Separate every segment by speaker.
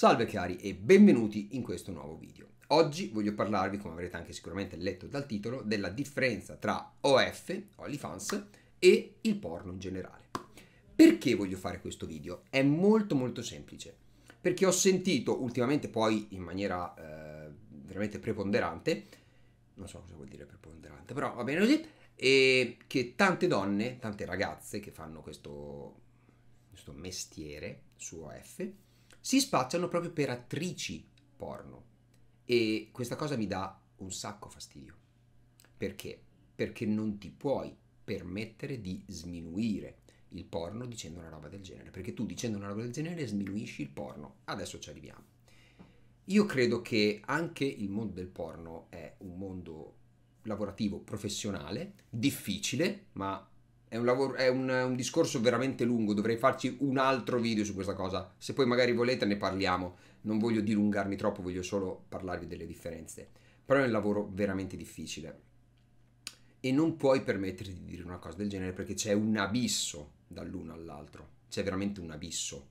Speaker 1: Salve cari e benvenuti in questo nuovo video. Oggi voglio parlarvi, come avrete anche sicuramente letto dal titolo, della differenza tra OF, OnlyFans, e il porno in generale. Perché voglio fare questo video? È molto molto semplice, perché ho sentito ultimamente poi in maniera eh, veramente preponderante, non so cosa vuol dire preponderante, però va bene così, e che tante donne, tante ragazze che fanno questo, questo mestiere su OF, si spacciano proprio per attrici porno. E questa cosa mi dà un sacco fastidio. Perché? Perché non ti puoi permettere di sminuire il porno dicendo una roba del genere, perché tu dicendo una roba del genere sminuisci il porno. Adesso ci arriviamo. Io credo che anche il mondo del porno è un mondo lavorativo professionale, difficile, ma è, un, lavoro, è un, un, discorso veramente lungo, dovrei farci un altro video su questa cosa. Se poi magari volete ne parliamo. Non voglio dilungarmi troppo, voglio solo parlarvi delle differenze. Però è un lavoro veramente difficile. E non puoi permetterti di dire una cosa del genere perché c'è un abisso dall'uno all'altro. C'è veramente un abisso,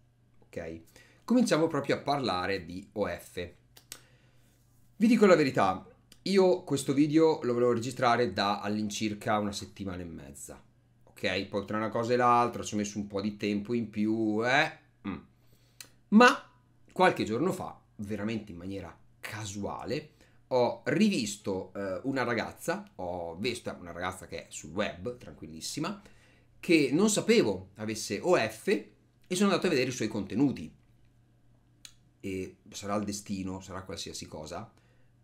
Speaker 1: ok? Cominciamo proprio a parlare di OF. Vi dico la verità, io questo video lo volevo registrare da all'incirca una settimana e mezza ok, poi tra una cosa e l'altra ci ho messo un po' di tempo in più, eh? Mm. Ma qualche giorno fa, veramente in maniera casuale, ho rivisto eh, una ragazza, ho visto una ragazza che è sul web, tranquillissima, che non sapevo avesse OF e sono andato a vedere i suoi contenuti. E sarà il destino, sarà qualsiasi cosa,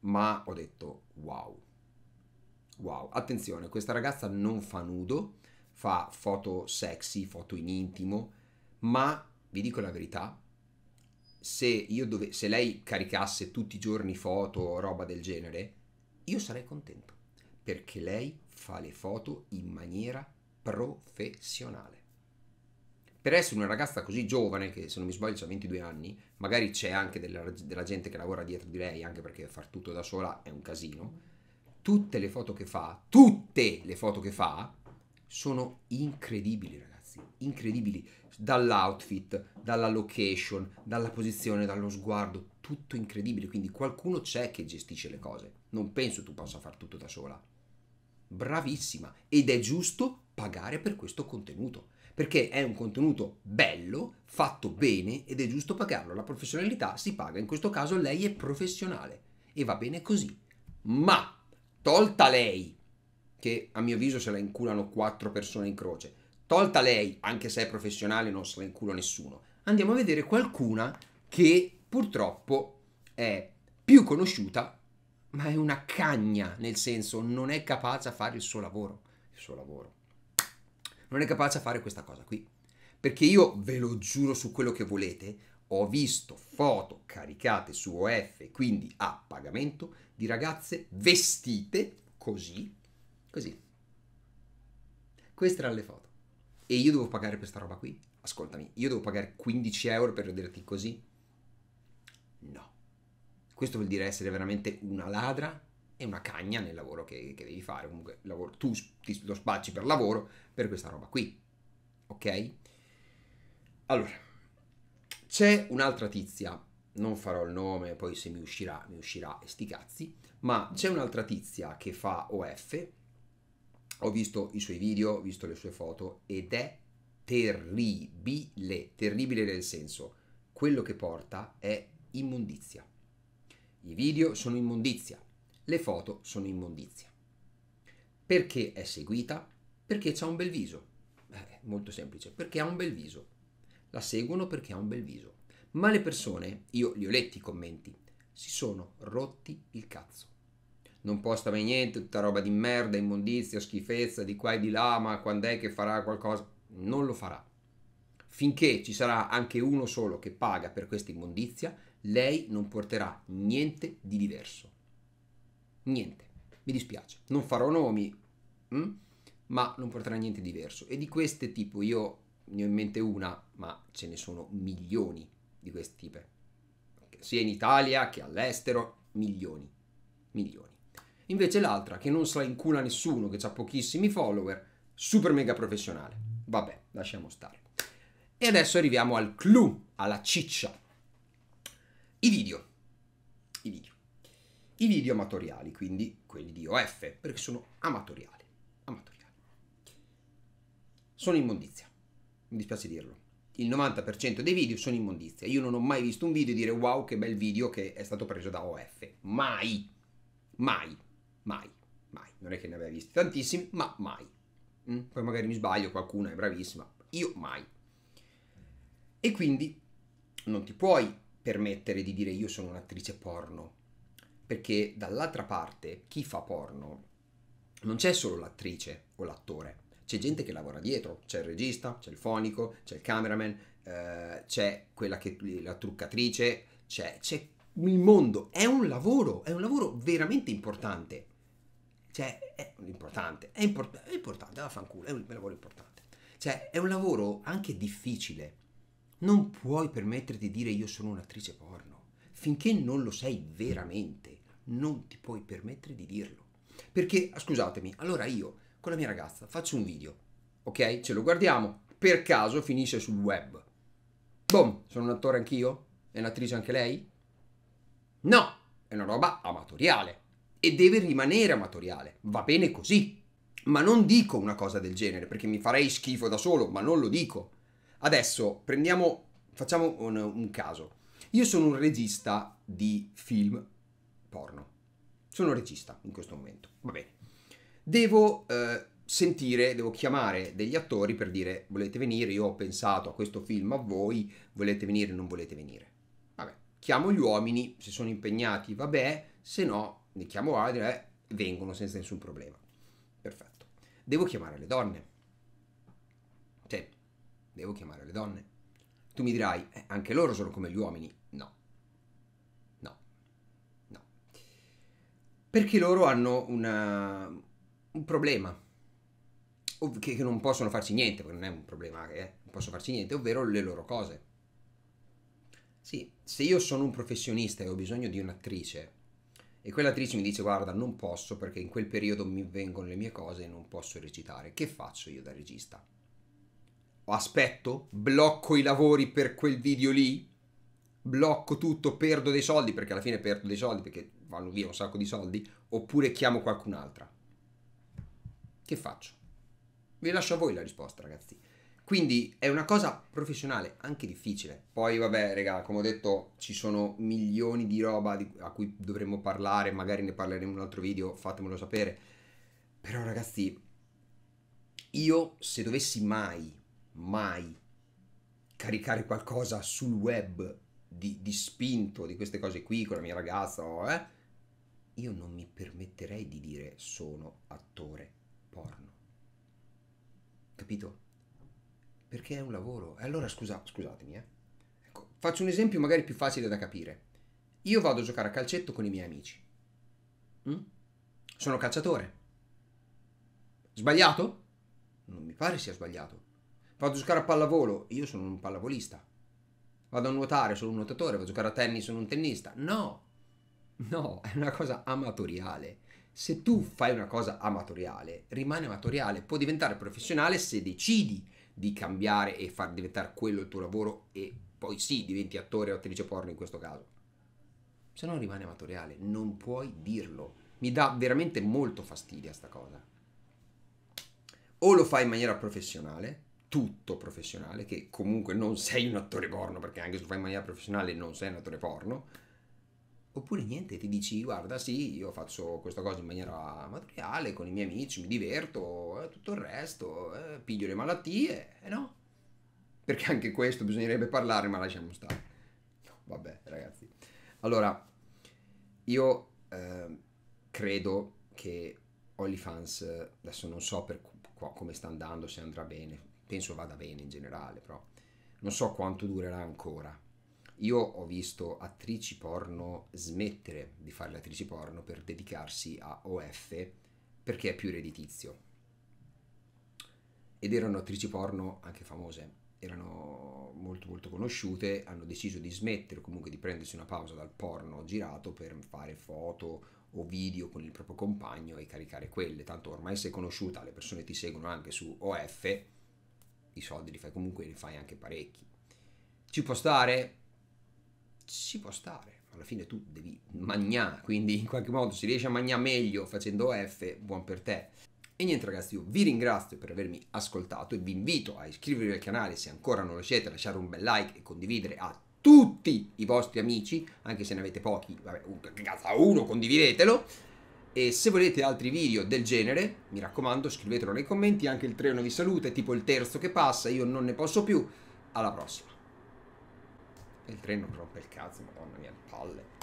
Speaker 1: ma ho detto wow. Wow, attenzione, questa ragazza non fa nudo, fa foto sexy, foto in intimo, ma vi dico la verità, se, dove, se lei caricasse tutti i giorni foto o roba del genere, io sarei contento, perché lei fa le foto in maniera professionale. Per essere una ragazza così giovane, che se non mi sbaglio ha 22 anni, magari c'è anche della, della, gente che lavora dietro di lei, anche perché far tutto da sola è un casino, tutte le foto che fa, tutte le foto che fa, sono incredibili, ragazzi. Incredibili. Dall'outfit, dalla location, dalla posizione, dallo sguardo, tutto incredibile. Quindi qualcuno c'è che gestisce le cose. Non penso tu possa far tutto da sola. Bravissima. Ed è giusto pagare per questo contenuto. Perché è un contenuto bello, fatto bene ed è giusto pagarlo. La professionalità si paga. In questo caso lei è professionale e va bene così. Ma tolta lei che a mio avviso se la inculano quattro persone in croce. Tolta lei, anche se è professionale, non se la incula nessuno. Andiamo a vedere qualcuna che purtroppo è più conosciuta, ma è una cagna, nel senso non è capace a fare il suo lavoro. Il suo lavoro. Non è capace a fare questa cosa qui. Perché io ve lo giuro su quello che volete, ho visto foto caricate su OF, quindi a pagamento, di ragazze vestite così, Così. Queste erano le foto. E io devo pagare questa roba qui? Ascoltami, io devo pagare 15 euro per vederti così? No. Questo vuol dire essere veramente una ladra e una cagna nel lavoro che, che devi fare. Comunque, lavoro, tu ti, lo spacci per lavoro per questa roba qui. Ok? Allora, c'è un'altra tizia, non farò il nome, poi se mi uscirà, mi uscirà e sti cazzi, ma c'è un'altra tizia che fa OF ho visto i suoi video, ho visto le sue foto ed è terribile, terribile nel senso, quello che porta è immondizia. I video sono immondizia, le foto sono immondizia. Perché è seguita? Perché c'ha un bel viso. Eh, molto semplice, perché ha un bel viso. La seguono perché ha un bel viso. Ma le persone, io li ho letti i commenti, si sono rotti il cazzo non posta mai niente, tutta roba di merda, immondizia, schifezza, di qua e di là, ma quando è che farà qualcosa? Non lo farà. Finché ci sarà anche uno solo che paga per questa immondizia, lei non porterà niente di diverso. Niente. Mi dispiace. Non farò nomi, mh? Mm? ma non porterà niente di diverso. E di queste tipo io ne ho in mente una, ma ce ne sono milioni di queste tipe. Sia in Italia che all'estero, milioni. Milioni. Invece l'altra, che non se la incula nessuno, che ha pochissimi follower, super mega professionale. Vabbè, lasciamo stare. E adesso arriviamo al clou, alla ciccia. I video. I video. I video amatoriali, quindi quelli di OF, perché sono amatoriali. Amatoriali. Sono immondizia. Mi dispiace dirlo. Il 90% dei video sono immondizia. Io non ho mai visto un video e dire wow che bel video che è stato preso da OF. Mai. Mai. Mai, mai. Non è che ne abbia visti tantissimi, ma mai. Mm? Poi magari mi sbaglio, qualcuno è bravissima, io mai. E quindi non ti puoi permettere di dire io sono un'attrice porno, perché dall'altra parte chi fa porno non c'è solo l'attrice o l'attore, c'è gente che lavora dietro, c'è il regista, c'è il fonico, c'è il cameraman, eh, c'è quella che la truccatrice, c'è, c'è il mondo, è un lavoro, è un lavoro veramente importante. Cioè, è importante, è, import- è importante, vaffanculo, è un lavoro importante. Cioè, è un lavoro anche difficile. Non puoi permetterti di dire io sono un'attrice porno. Finché non lo sei veramente, non ti puoi permettere di dirlo. Perché, ah, scusatemi, allora io con la mia ragazza faccio un video, ok? Ce lo guardiamo, per caso finisce sul web. Boom, sono un attore anch'io? È un'attrice anche lei? No, è una roba amatoriale e deve rimanere amatoriale. Va bene così. Ma non dico una cosa del genere perché mi farei schifo da solo, ma non lo dico. Adesso prendiamo, facciamo un, un caso. Io sono un regista di film porno. Sono un regista in questo momento. Va bene. Devo eh, sentire, devo chiamare degli attori per dire volete venire, io ho pensato a questo film a voi, volete venire, non volete venire. Vabbè, chiamo gli uomini, se sono impegnati, vabbè, se no li chiamo Adrian, eh, vengono senza nessun problema. Perfetto. Devo chiamare le donne. Cioè, devo chiamare le donne. Tu mi dirai, eh, anche loro sono come gli uomini. No. No. No. Perché loro hanno una, un problema. Che, che non possono farci niente, perché non è un problema, eh, non posso farci niente, ovvero le loro cose. Sì, se io sono un professionista e ho bisogno di un'attrice, e quell'attrice mi dice guarda non posso perché in quel periodo mi vengono le mie cose e non posso recitare. Che faccio io da regista? Aspetto? Blocco i lavori per quel video lì? Blocco tutto, perdo dei soldi perché alla fine perdo dei soldi perché vanno via un sacco di soldi? Oppure chiamo qualcun'altra? Che faccio? Vi lascio a voi la risposta ragazzi. Quindi è una cosa professionale, anche difficile. Poi vabbè, raga, come ho detto, ci sono milioni di roba di, a cui dovremmo parlare, magari ne parleremo in un altro video, fatemelo sapere. Però ragazzi, io se dovessi mai, mai caricare qualcosa sul web di, di spinto di queste cose qui con la mia ragazza, oh, eh, io non mi permetterei di dire sono attore porno. Capito? perché è un lavoro. E allora scusa, scusatemi, eh. ecco, faccio un esempio magari più facile da capire. Io vado a giocare a calcetto con i miei amici. Mm? Sono calciatore. Sbagliato? Non mi pare sia sbagliato. Vado a giocare a pallavolo, io sono un pallavolista. Vado a nuotare, sono un nuotatore, vado a giocare a tennis, sono un tennista. No, no, è una cosa amatoriale. Se tu fai una cosa amatoriale, rimane amatoriale, può diventare professionale se decidi di cambiare e far diventare quello il tuo lavoro e poi sì, diventi attore o attrice porno in questo caso. Se no rimane amatoriale, non puoi dirlo. Mi dà veramente molto fastidio questa cosa. O lo fai in maniera professionale, tutto professionale, che comunque non sei un attore porno, perché anche se lo fai in maniera professionale non sei un attore porno, Oppure niente, ti dici guarda sì, io faccio questa cosa in maniera amatoriale, con i miei amici, mi diverto, eh, tutto il resto, eh, piglio le malattie, eh no? Perché anche questo bisognerebbe parlare, ma lasciamo stare. vabbè ragazzi. Allora, io eh, credo che OnlyFans, adesso non so per qua, come sta andando, se andrà bene, penso vada bene in generale, però non so quanto durerà ancora io ho visto attrici porno smettere di fare le attrici porno per dedicarsi a OF perché è più redditizio. Ed erano attrici porno anche famose, erano molto molto conosciute, hanno deciso di smettere comunque di prendersi una pausa dal porno girato per fare foto o video con il proprio compagno e caricare quelle. Tanto ormai sei conosciuta, le persone ti seguono anche su OF, i soldi li fai comunque, li fai anche parecchi. Ci può stare? ci può stare. Alla fine tu devi magnà, quindi in qualche modo si riesce a magnà meglio facendo F, buon per te. E niente ragazzi, io vi ringrazio per avermi ascoltato e vi invito a iscrivervi al canale se ancora non lo siete, lasciare un bel like e condividere a tutti i vostri amici, anche se ne avete pochi, vabbè, cazzo, uno condividetelo. E se volete altri video del genere, mi raccomando, scrivetelo nei commenti, anche il treno vi saluta, è tipo il terzo che passa, io non ne posso più. Alla prossima il treno rompe il cazzo, madonna mia, le palle.